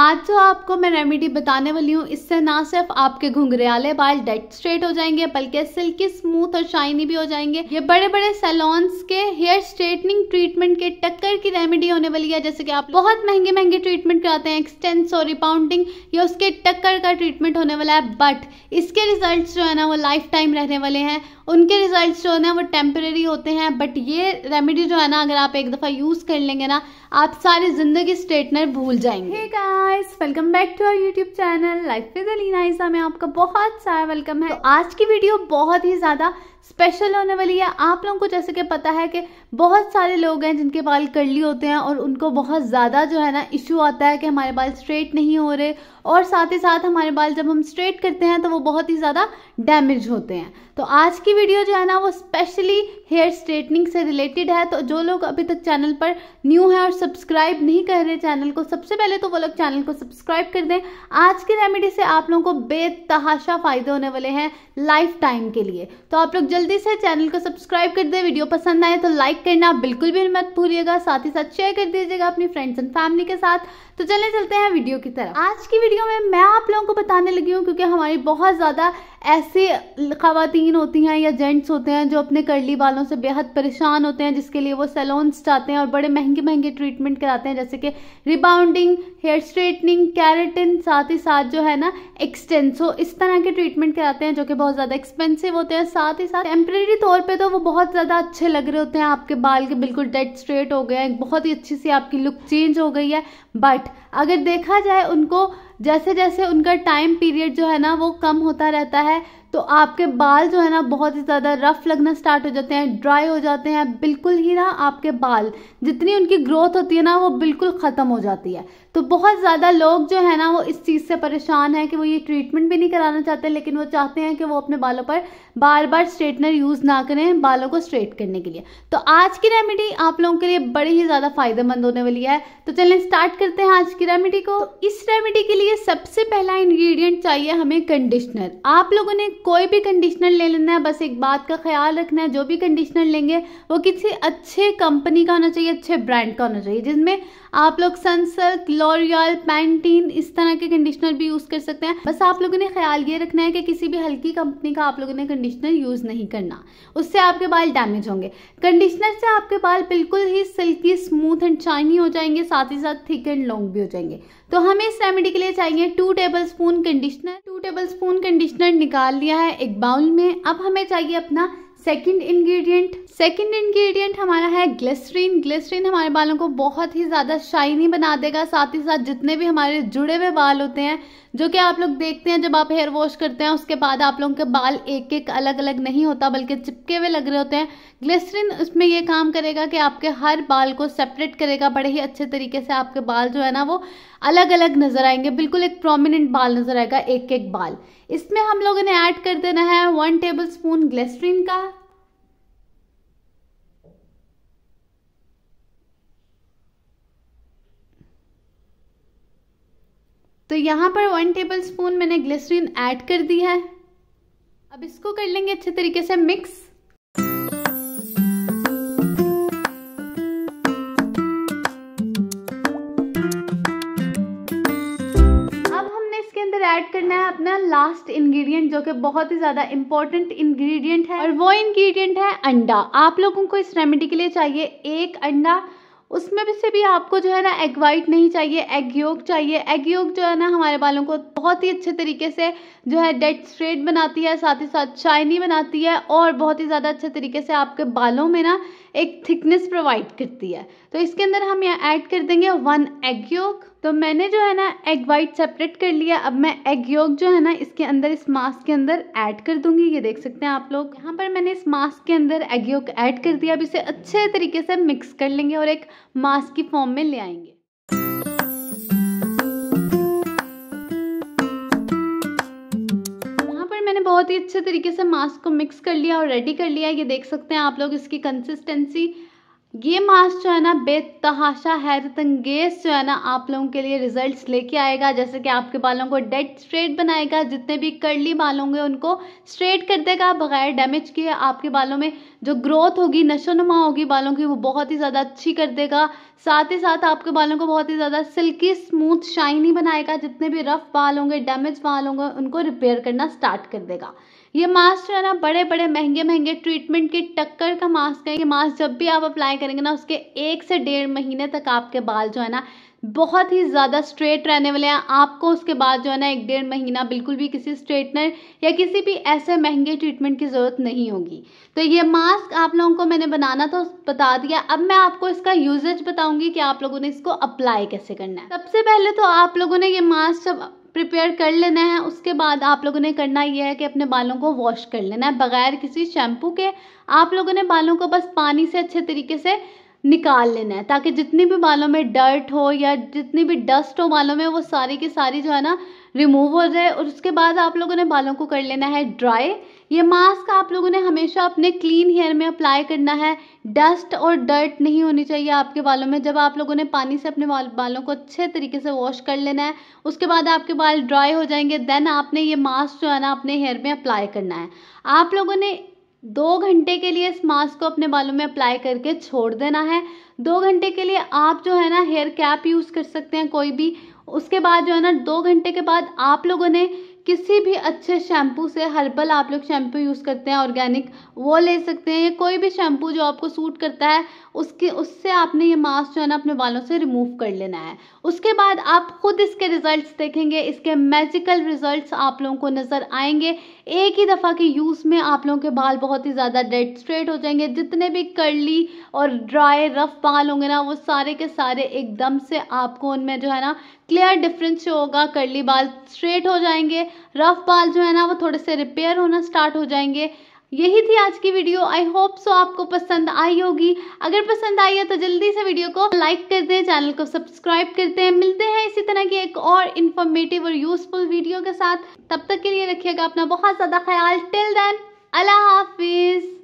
आज जो तो आपको मैं रेमेडी बताने वाली हूँ इससे ना सिर्फ आपके घुंघरेले बाल डेड स्ट्रेट हो जाएंगे बल्कि सिल्की स्मूथ और शाइनी भी हो जाएंगे ये बड़े बड़े सैलॉन्स के हेयर स्ट्रेटनिंग ट्रीटमेंट के टक्कर की रेमेडी होने वाली है जैसे कि आप बहुत महंगे महंगे ट्रीटमेंट कराते हैं एक्सटेंस और रिपाउंडिंग या उसके टक्कर का ट्रीटमेंट होने वाला है बट इसके रिजल्ट जो है ना वो लाइफ टाइम रहने वाले हैं उनके रिजल्ट जो है ना वो टेम्परेरी होते हैं बट ये रेमेडी जो है ना अगर आप एक दफा यूज कर लेंगे ना आप सारी जिंदगी स्ट्रेटनर भूल जाएंगे guys welcome back to our YouTube channel life with Alina Isa में आपका बहुत सारा वेलकम है तो आज की वीडियो बहुत ही ज़्यादा स्पेशल होने वाली है आप लोगों को जैसे कि पता है कि बहुत सारे लोग हैं जिनके बाल कर्ली होते हैं और उनको बहुत ज़्यादा जो है ना इशू आता है कि हमारे बाल स्ट्रेट नहीं हो रहे और साथ ही साथ हमारे बाल जब हम स्ट्रेट करते हैं तो वो बहुत ही ज़्यादा डैमेज होते हैं तो आज की वीडियो जो है ना वो स्पेशली हेयर स्ट्रेटनिंग से रिलेटेड है तो जो लोग अभी तक चैनल पर न्यू है और सब्सक्राइब नहीं कर रहे चैनल को सबसे पहले तो वो लोग चैनल को सब्सक्राइब कर दें आज की रेमेडी से आप लोगों को बेतहाशा फ़ायदे होने वाले हैं लाइफ टाइम के लिए तो आप लोग जल्दी से चैनल को सब्सक्राइब कर दें वीडियो पसंद आए तो लाइक करना बिल्कुल भी मत भूलिएगा साथ ही साथ शेयर कर दीजिएगा अपनी फ्रेंड्स एंड फैमिली के साथ तो चले चलते हैं वीडियो की तरफ आज की वीडियो में मैं आप लोगों को बताने लगी हूँ क्योंकि हमारी बहुत ज़्यादा ऐसे खातन होती हैं या जेंट्स होते हैं जो अपने करली बालों से बेहद परेशान होते हैं जिसके लिए वो सैलोन्स जाते हैं और बड़े महंगे महंगे ट्रीटमेंट कराते हैं जैसे कि रिबाउंडिंग हेयर स्ट्रेटनिंग कैरेटिन साथ ही साथ जो है ना एक्सटेंसो इस तरह के ट्रीटमेंट कराते हैं जो कि बहुत ज़्यादा एक्सपेंसिव होते हैं साथ ही साथ टेम्प्रेरी तौर पर तो वो बहुत ज़्यादा अच्छे लग रहे होते हैं आपके बाल के बिल्कुल डेड स्ट्रेट हो गए हैं बहुत ही अच्छी सी आपकी लुक चेंज हो गई है बट अगर देखा जाए उनको जैसे जैसे उनका टाइम पीरियड जो है ना वो कम होता रहता है तो आपके बाल जो है ना बहुत ही ज़्यादा रफ लगना स्टार्ट हो जाते हैं ड्राई हो जाते हैं बिल्कुल ही ना आपके बाल जितनी उनकी ग्रोथ होती है ना वो बिल्कुल ख़त्म हो जाती है तो बहुत ज़्यादा लोग जो है ना वो इस चीज़ से परेशान है कि वो ये ट्रीटमेंट भी नहीं कराना चाहते लेकिन वो चाहते हैं कि वो अपने बालों पर बार बार स्ट्रेटनर यूज़ ना करें बालों को स्ट्रेट करने के लिए तो आज की रेमेडी आप लोगों के लिए बड़ी ही ज़्यादा फ़ायदेमंद होने वाली है तो चलें स्टार्ट करते हैं आज की रेमेडी को इस रेमेडी के लिए लिए सबसे पहला इंग्रेडिएंट चाहिए हमें कंडीशनर आप लोगों ने कोई भी कंडीशनर ले लेना है बस एक बात का ख्याल रखना है जो भी कंडीशनर लेंगे वो किसी अच्छे कंपनी का होना चाहिए अच्छे ब्रांड का होना चाहिए जिसमें आप लोग सनसल्क लॉरियल पैंटीन इस तरह के कंडीशनर भी यूज़ कर सकते हैं बस आप लोगों ने ख्याल ये रखना है कि किसी भी हल्की कंपनी का आप लोगों ने कंडीशनर यूज़ नहीं करना उससे आपके बाल डैमेज होंगे कंडीशनर से आपके बाल बिल्कुल ही सिल्की स्मूथ एंड शाइनी हो जाएंगे साथ ही साथ थिक एंड लॉन्ग भी हो जाएंगे तो हमें इस रेमेडी के लिए चाहिए two tablespoon conditioner two tablespoon conditioner निकाल लिया है एक बाउल में अब हमें चाहिए अपना सेकेंड इंग्रेडिएंट सेकेंड इंग्रेडिएंट हमारा है ग्लिसरीन ग्लिसरीन हमारे बालों को बहुत ही ज़्यादा शाइनी बना देगा साथ ही साथ जितने भी हमारे जुड़े हुए बाल होते हैं जो कि आप लोग देखते हैं जब आप हेयर वॉश करते हैं उसके बाद आप लोगों के बाल एक एक अलग अलग नहीं होता बल्कि चिपके हुए लग रहे होते हैं ग्लिसरिन उसमें यह काम करेगा कि आपके हर बाल को सेपरेट करेगा बड़े ही अच्छे तरीके से आपके बाल जो है ना वो अलग अलग नज़र आएंगे बिल्कुल एक प्रोमिनेंट बाल नज़र आएगा एक एक बाल इसमें हम लोगों ने ऐड कर देना है वन टेबल स्पून ग्लिसरीन का तो यहाँ पर वन टेबल स्पून मैंने ग्लिसरीन ऐड कर दी है अब इसको कर लेंगे अच्छे तरीके से मिक्स अंदर ऐड करना है अपना लास्ट इंग्रेडिएंट जो कि बहुत ही ज़्यादा इंपॉर्टेंट इंग्रेडिएंट है और वो इंग्रेडिएंट है अंडा आप लोगों को इस रेमेडी के लिए चाहिए एक अंडा उसमें भी से भी आपको जो है ना एग वाइट नहीं चाहिए एग योग चाहिए एग योग जो है ना हमारे बालों को बहुत ही अच्छे तरीके से जो है डेड स्ट्रेट बनाती है साथ ही साथ शाइनी बनाती है और बहुत ही ज़्यादा अच्छे तरीके से आपके बालों में ना एक थिकनेस प्रोवाइड करती है तो इसके अंदर हम यहाँ ऐड कर देंगे वन एग योग तो मैंने जो है ना एग वाइट सेपरेट कर लिया अब मैं एग योग जो है ना इसके अंदर इस मास्क के अंदर ऐड कर दूंगी ये देख सकते हैं आप लोग यहाँ पर मैंने इस मास्क के अंदर एग योग ऐड कर दिया अब इसे अच्छे तरीके से मिक्स कर लेंगे और एक मास की फॉर्म में ले आएंगे पर मैंने बहुत ही अच्छे तरीके से मास्क को मिक्स कर लिया और रेडी कर लिया ये देख सकते हैं आप लोग इसकी कंसिस्टेंसी ये मास्क जो है ना बेतहाशा हैरत अंगेज जो है ना आप लोगों के लिए रिजल्ट्स लेके आएगा जैसे कि आपके बालों को डेड स्ट्रेट बनाएगा जितने भी कर्ली बाल होंगे उनको स्ट्रेट कर देगा बगैर डैमेज किए आपके बालों में जो ग्रोथ होगी नशोनुमा होगी बालों की वो बहुत ही ज़्यादा अच्छी कर देगा साथ ही साथ आपके बालों को बहुत ही ज़्यादा सिल्की स्मूथ शाइनी बनाएगा जितने भी रफ़ बाल होंगे डैमेज बाल होंगे उनको रिपेयर करना स्टार्ट कर देगा ये मास्क जो है ना बड़े बड़े महंगे महंगे ट्रीटमेंट की टक्कर का मास्क है ये मास्क जब भी आप अप्लाई करेंगे ना उसके एक से डेढ़ महीने तक आपके बाल जो है ना बहुत ही ज़्यादा स्ट्रेट रहने वाले हैं आपको उसके बाद जो है ना एक डेढ़ महीना बिल्कुल भी किसी स्ट्रेटनर या किसी भी ऐसे महंगे ट्रीटमेंट की ज़रूरत नहीं होगी तो ये मास्क आप लोगों को मैंने बनाना तो बता दिया अब मैं आपको इसका यूजेज बताऊंगी कि आप लोगों ने इसको अप्लाई कैसे करना है सबसे पहले तो आप लोगों ने ये मास्क जब प्रिपेयर कर लेना है उसके बाद आप लोगों ने करना यह है कि अपने बालों को वॉश कर लेना है बगैर किसी शैम्पू के आप लोगों ने बालों को बस पानी से अच्छे तरीके से निकाल लेना है ताकि जितनी भी बालों में डर्ट हो या जितनी भी डस्ट हो बालों में वो सारी की सारी जो है ना रिमूव हो जाए और उसके बाद आप लोगों ने बालों को कर लेना है ड्राई ये मास्क आप लोगों ने हमेशा अपने क्लीन हेयर में अप्लाई करना है डस्ट और डर्ट नहीं होनी चाहिए आपके बालों में जब आप लोगों ने पानी से अपने बालों को अच्छे तरीके से वॉश कर लेना है उसके बाद आपके बाल ड्राई हो जाएंगे देन आपने ये मास्क जो है ना अपने हेयर में अप्लाई करना है आप लोगों ने दो घंटे के लिए इस मास्क को अपने बालों में अप्लाई करके छोड़ देना है दो घंटे के लिए आप जो है ना हेयर कैप यूज़ कर सकते हैं कोई भी उसके बाद जो है ना दो घंटे के बाद आप लोगों ने किसी भी अच्छे शैम्पू से हर्बल आप लोग शैम्पू यूज़ करते हैं ऑर्गेनिक वो ले सकते हैं कोई भी शैम्पू जो आपको सूट करता है उसके उससे आपने ये मास्क जो है ना अपने बालों से रिमूव कर लेना है उसके बाद आप खुद इसके रिजल्ट्स देखेंगे इसके मैजिकल रिजल्ट्स आप लोगों को नज़र आएंगे एक ही दफ़ा के यूज़ में आप लोगों के बाल बहुत ही ज़्यादा डेड स्ट्रेट हो जाएंगे जितने भी कर्ली और ड्राई रफ बाल होंगे ना वो सारे के सारे एकदम से आपको उनमें जो है ना क्लियर डिफरेंस जो होगा कर्ली बाल स्ट्रेट हो जाएंगे रफ बाल जो है ना वो थोड़े से रिपेयर होना स्टार्ट हो जाएंगे यही थी आज की वीडियो आई होप सो आपको पसंद आई होगी अगर पसंद आई है तो जल्दी से वीडियो को लाइक कर दें चैनल को सब्सक्राइब करते हैं मिलते हैं इसी तरह की एक और इन्फॉर्मेटिव और यूजफुल वीडियो के साथ तब तक के लिए रखिएगा अपना बहुत ज़्यादा ख्याल टिल देन अल्लाह हाफिज़